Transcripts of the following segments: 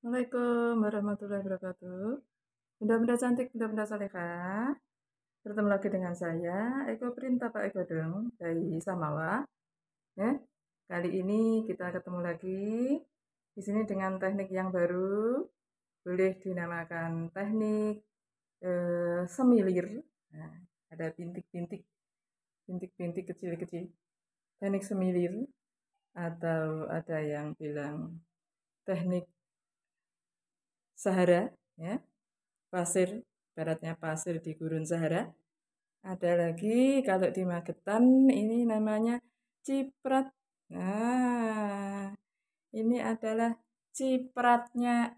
Assalamualaikum warahmatullahi wabarakatuh. Bunda-bunda cantik, bunda-bunda soleha. Bertemu lagi dengan saya, Eko Printa Pak Eko Dong, dari Samawa. Ya, kali ini kita ketemu lagi di sini dengan teknik yang baru, boleh dinamakan teknik eh, semilir. Nah, ada bintik-bintik, bintik-bintik kecil-kecil. Teknik semilir atau ada yang bilang teknik Sahara, ya, pasir, baratnya pasir di gurun Sahara. Ada lagi kalau di Magetan ini namanya ciprat. Nah, ini adalah cipratnya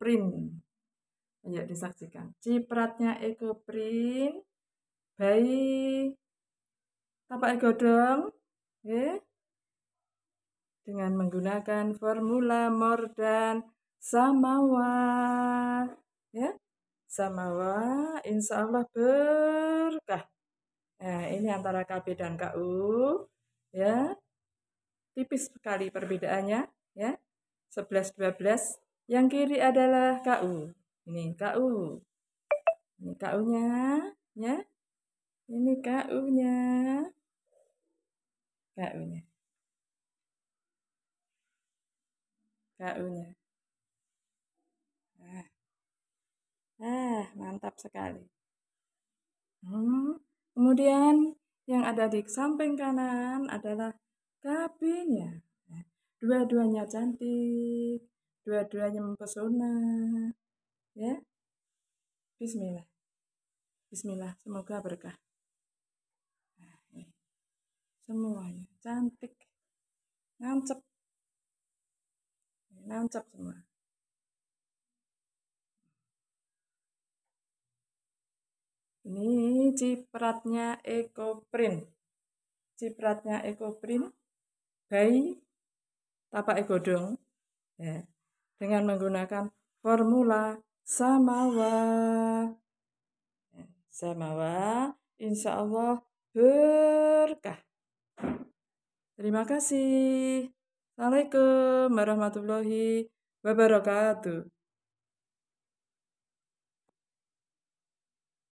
Print. Ayo disaksikan. Cipratnya Print. Baik. Tapak godong. ya. Dengan menggunakan formula Mordan samawa ya samawa insya Allah berkah nah ini antara KB dan KU ya tipis sekali perbedaannya ya 11 12 yang kiri adalah KU ini KU ini KU nya ya ini KU nya KU nya KU nya mantap sekali. Hmm. Kemudian yang ada di samping kanan adalah kabinnya. Dua-duanya cantik, dua-duanya mempesona. Ya. Bismillah. Bismillah, semoga berkah. Nah, Semuanya cantik, nancep, nancep semua. ini cipratnya Print, cipratnya Print, by tapak egodong ya, dengan menggunakan formula samawa ya, samawa insya Allah berkah terima kasih Assalamualaikum warahmatullahi wabarakatuh